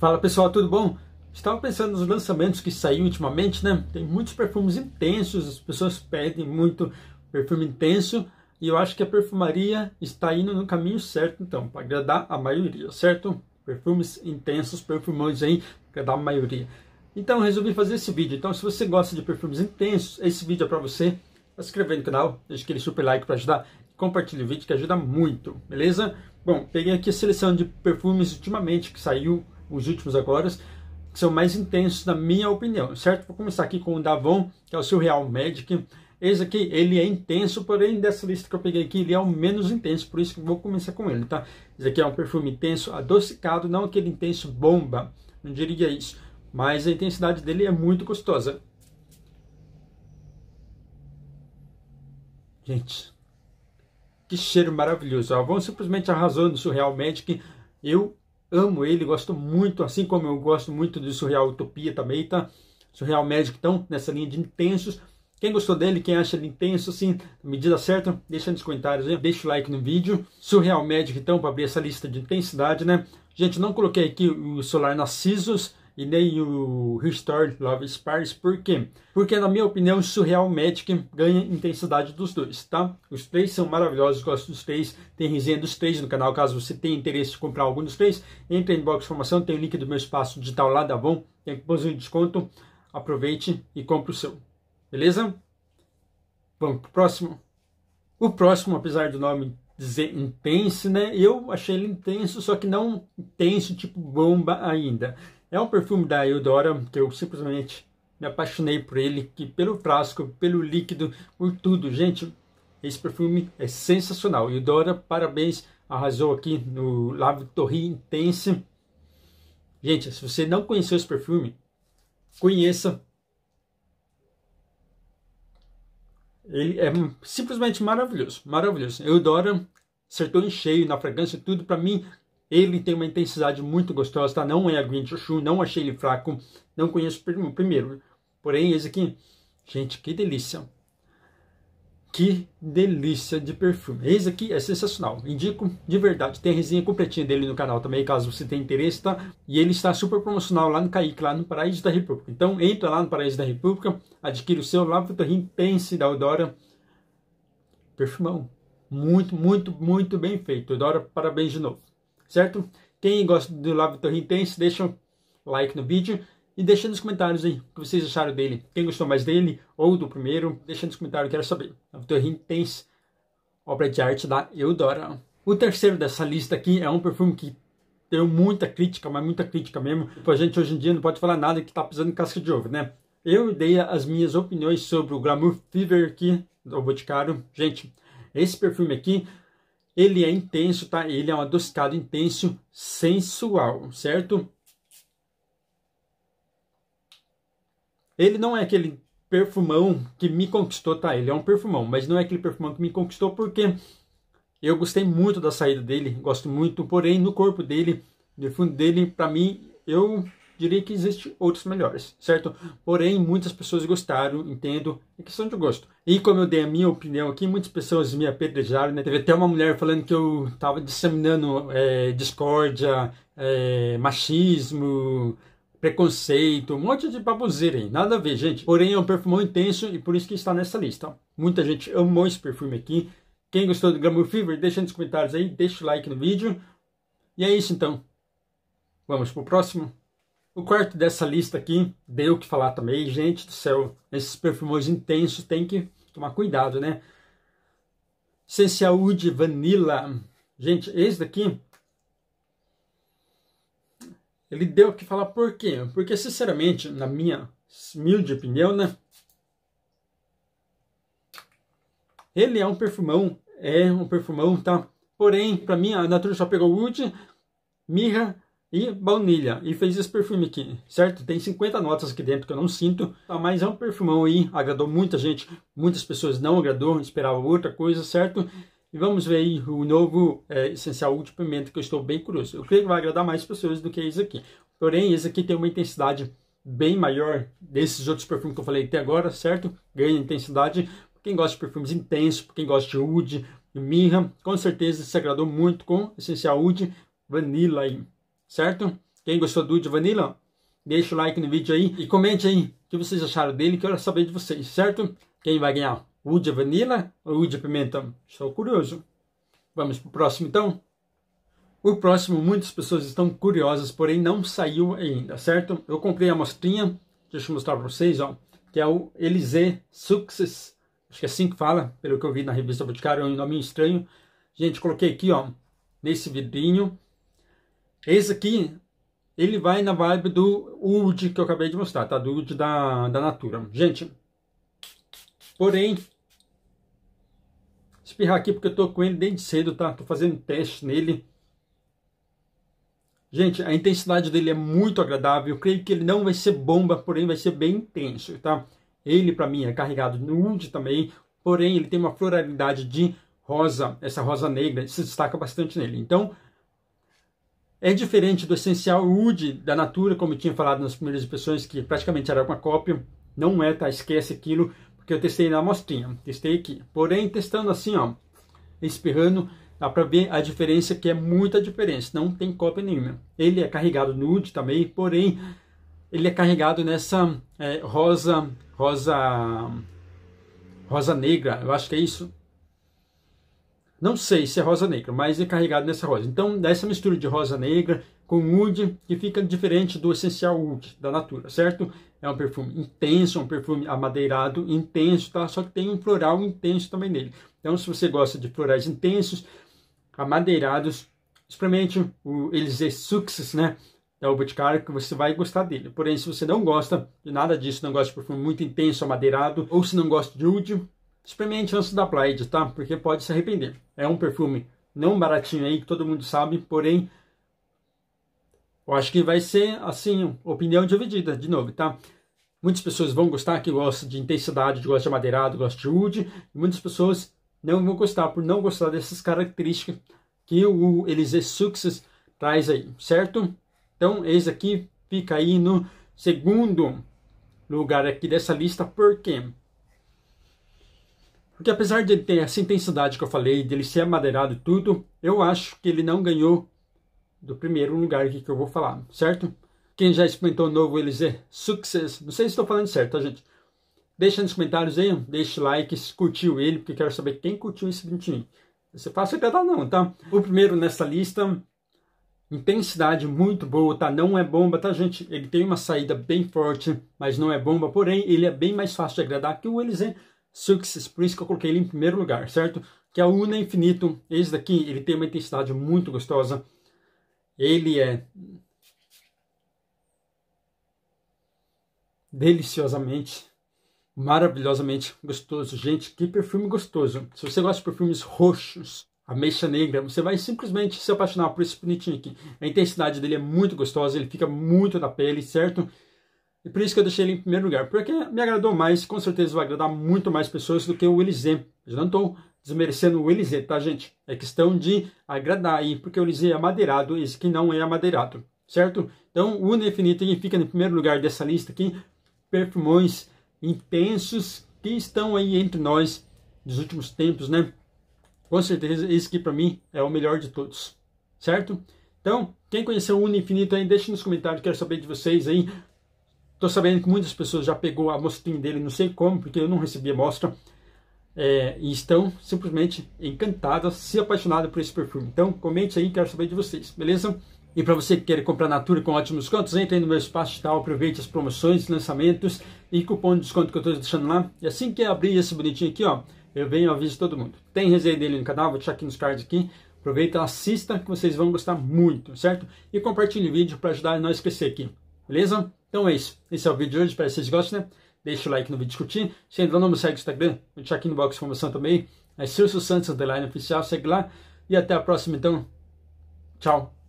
Fala pessoal, tudo bom? Estava pensando nos lançamentos que saíram ultimamente, né? Tem muitos perfumes intensos, as pessoas pedem muito perfume intenso e eu acho que a perfumaria está indo no caminho certo, então, para agradar a maioria, certo? Perfumes intensos, perfumões aí, para agradar a maioria. Então, resolvi fazer esse vídeo. Então, se você gosta de perfumes intensos, esse vídeo é para você. Se inscrever no canal, deixa aquele super like para ajudar, compartilhe o vídeo que ajuda muito, beleza? Bom, peguei aqui a seleção de perfumes ultimamente que saiu os últimos agora, que são mais intensos na minha opinião, certo? Vou começar aqui com o Davon, que é o Surreal Magic. Esse aqui, ele é intenso, porém dessa lista que eu peguei aqui, ele é o menos intenso, por isso que vou começar com ele, tá? Esse aqui é um perfume intenso, adocicado, não aquele intenso bomba, não diria isso, mas a intensidade dele é muito gostosa. Gente, que cheiro maravilhoso. A Avon simplesmente arrasou no Surreal Magic. Eu amo ele, gosto muito, assim como eu gosto muito do Surreal Utopia também, tá? Surreal Magic, então, nessa linha de intensos. Quem gostou dele, quem acha ele intenso, assim, na medida certa, deixa nos comentários aí, deixa o like no vídeo. Surreal Magic, então, para abrir essa lista de intensidade, né? Gente, não coloquei aqui o Solar Narcissus, e nem o Restore Love Sparks, por quê? Porque na minha opinião Surreal Magic ganha intensidade dos dois, tá? Os três são maravilhosos, gosto dos três, tem resenha dos três no canal, caso você tenha interesse em comprar algum dos três, entre em box de formação, tem o link do meu espaço digital lá tá Avon, tem um desconto, aproveite e compre o seu, beleza? Vamos pro próximo. O próximo, apesar do nome dizer intenso, né? Eu achei ele intenso, só que não intenso tipo bomba ainda. É um perfume da Eudora que eu simplesmente me apaixonei por ele, que pelo frasco, pelo líquido, por tudo. Gente, esse perfume é sensacional. Eudora, parabéns, arrasou aqui no La Torri Intense. Gente, se você não conheceu esse perfume, conheça. Ele é simplesmente maravilhoso, maravilhoso. Eudora acertou em cheio na fragrância, tudo para mim ele tem uma intensidade muito gostosa, tá? Não é a Green Chushu, não achei ele fraco. Não conheço o primeiro. Porém, esse aqui, gente, que delícia. Que delícia de perfume. Esse aqui é sensacional. Indico de verdade. Tem a resenha completinha dele no canal também, caso você tenha interesse, tá? E ele está super promocional lá no Kaique, lá no Paraíso da República. Então, entra lá no Paraíso da República, adquira o seu Lavutorim Pense da Eudora. Perfumão. Muito, muito, muito bem feito. Eudora, parabéns de novo certo? Quem gosta do Love Torritense, deixa um like no vídeo e deixa nos comentários aí o que vocês acharam dele. Quem gostou mais dele ou do primeiro, deixa nos comentários, quero saber. Love Torritense, obra de arte da Eudora. O terceiro dessa lista aqui é um perfume que deu muita crítica, mas muita crítica mesmo. a gente hoje em dia não pode falar nada que tá pisando em casca de ovo, né? Eu dei as minhas opiniões sobre o Glamour Fever aqui do Boticário. Gente, esse perfume aqui ele é intenso, tá? Ele é um adocicado intenso sensual, certo? Ele não é aquele perfumão que me conquistou, tá? Ele é um perfumão, mas não é aquele perfumão que me conquistou porque eu gostei muito da saída dele, gosto muito, porém no corpo dele, no fundo dele, para mim, eu diria que existem outros melhores, certo? Porém, muitas pessoas gostaram, entendo, é questão de gosto. E como eu dei a minha opinião aqui, muitas pessoas me apedrejaram, né? Teve até uma mulher falando que eu tava disseminando é, discórdia, é, machismo, preconceito, um monte de baboseira aí, nada a ver, gente. Porém, é um perfume intenso e por isso que está nessa lista. Muita gente amou esse perfume aqui. Quem gostou do Glamour Fever, deixa nos comentários aí, deixa o like no vídeo. E é isso então. Vamos pro próximo. O quarto dessa lista aqui, deu o que falar também, gente do céu, esses perfumões intensos tem que tomar cuidado, né? Essencial Vanilla. Gente, esse daqui, ele deu o que falar por quê? Porque, sinceramente, na minha humilde opinião, né? Ele é um perfumão, é um perfumão, tá? Porém, para mim, a Natura só pegou Wood, Mirra, e baunilha. E fez esse perfume aqui, certo? Tem 50 notas aqui dentro que eu não sinto, tá? mas é um perfumão aí, agradou muita gente, muitas pessoas não agradou, esperava outra coisa, certo? E vamos ver aí o novo é, essencial de pimenta que eu estou bem curioso. Eu creio que vai agradar mais pessoas do que esse aqui. Porém, esse aqui tem uma intensidade bem maior desses outros perfumes que eu falei até agora, certo? Ganha intensidade. Quem gosta de perfumes intensos, quem gosta de oud, mirra, com certeza se agradou muito com essencial oud, vanilla aí certo? Quem gostou do Wood Vanilla, deixa o like no vídeo aí e comente aí o que vocês acharam dele, que eu quero saber de vocês, certo? Quem vai ganhar? Wood Vanilla ou Wood Pimentão? Estou curioso. Vamos pro próximo então? O próximo, muitas pessoas estão curiosas, porém não saiu ainda, certo? Eu comprei a mostrinha, deixa eu mostrar para vocês, ó, que é o Elise Success, acho que é assim que fala, pelo que eu vi na revista Boticário, é um nome estranho. Gente, coloquei aqui, ó, nesse vidrinho, esse aqui, ele vai na vibe do UD que eu acabei de mostrar, tá? Do UD da, da Natura. Gente, porém, espirrar aqui porque eu tô com ele desde cedo, tá? Tô fazendo teste nele. Gente, a intensidade dele é muito agradável. Eu creio que ele não vai ser bomba, porém vai ser bem intenso, tá? Ele, para mim, é carregado nude também, porém ele tem uma floralidade de rosa, essa rosa negra, se destaca bastante nele. Então, é diferente do essencial Wood da Natura, como eu tinha falado nas primeiras impressões, que praticamente era uma cópia. Não é, tá? Esquece aquilo, porque eu testei na amostrinha, testei aqui. Porém, testando assim, ó, espirrando, dá para ver a diferença, que é muita diferença, não tem cópia nenhuma. Ele é carregado nude também, porém, ele é carregado nessa é, rosa, rosa, rosa negra, eu acho que é isso, não sei se é rosa negra, mas é carregado nessa rosa. Então dessa mistura de rosa negra com nude, que fica diferente do essencial nude da Natura, certo? É um perfume intenso, é um perfume amadeirado intenso, tá? Só que tem um floral intenso também nele. Então se você gosta de florais intensos, amadeirados, experimente o Elysée Success, né? da o Boticário que você vai gostar dele. Porém, se você não gosta de nada disso, não gosta de perfume muito intenso, amadeirado, ou se não gosta de útil, experimente antes da Plaid, tá? Porque pode se arrepender. É um perfume não baratinho aí, que todo mundo sabe, porém, eu acho que vai ser, assim, opinião dividida, de novo, tá? Muitas pessoas vão gostar, que gostam de intensidade, gostam de madeirado, gostam de wood, e muitas pessoas não vão gostar, por não gostar dessas características que o Elise Success traz aí, certo? Então, esse aqui fica aí no segundo lugar aqui dessa lista, por quê? Porque apesar de ele ter essa intensidade que eu falei, dele ser madeirado e tudo, eu acho que ele não ganhou do primeiro lugar aqui que eu vou falar, certo? Quem já experimentou o novo Elise Success, não sei se estou falando certo, tá gente? Deixa nos comentários aí, deixa o like se curtiu ele, porque quero saber quem curtiu esse brinquinho. Você faz pedal não, tá? O primeiro nessa lista, intensidade muito boa, tá? Não é bomba, tá gente? Ele tem uma saída bem forte, mas não é bomba, porém ele é bem mais fácil de agradar que o Elise Success, por isso que eu coloquei ele em primeiro lugar, certo? Que é o Una Infinito. Esse daqui, ele tem uma intensidade muito gostosa. Ele é deliciosamente, maravilhosamente gostoso. Gente, que perfume gostoso. Se você gosta de perfumes roxos, ameixa negra, você vai simplesmente se apaixonar por esse bonitinho aqui. A intensidade dele é muito gostosa, ele fica muito na pele, certo? E por isso que eu deixei ele em primeiro lugar, porque me agradou mais, com certeza vai agradar muito mais pessoas do que o Elisê. Eu não estou desmerecendo o Elisê, tá, gente? É questão de agradar aí, porque o Elisê é madeirado esse que não é madeirado, certo? Então, o Unefinito fica em primeiro lugar dessa lista aqui. Perfumões intensos que estão aí entre nós dos últimos tempos, né? Com certeza, esse aqui para mim é o melhor de todos, certo? Então, quem conheceu o Uno Infinito aí, deixe nos comentários, quero saber de vocês aí Estou sabendo que muitas pessoas já pegou a mostrinha dele, não sei como, porque eu não recebi a amostra. É, e estão simplesmente encantadas, se apaixonadas por esse perfume. Então, comente aí, quero saber de vocês, beleza? E para você que quer comprar Natura com ótimos descontos, entre aí no meu espaço digital, aproveite as promoções, lançamentos e cupom de desconto que eu estou deixando lá. E assim que abrir esse bonitinho aqui, ó, eu venho e aviso todo mundo. Tem resenha dele no canal, vou deixar aqui nos cards aqui. Aproveita, assista, que vocês vão gostar muito, certo? E compartilhe o vídeo para ajudar a não esquecer aqui. Beleza? Então é isso. Esse é o vídeo de hoje. Espero que vocês gostem, né? Deixa o like no vídeo curtir. Se ainda não me segue no Instagram, vou deixar aqui no box de informação também. É Silvio Santos, underline oficial. Segue lá. E até a próxima, então. Tchau.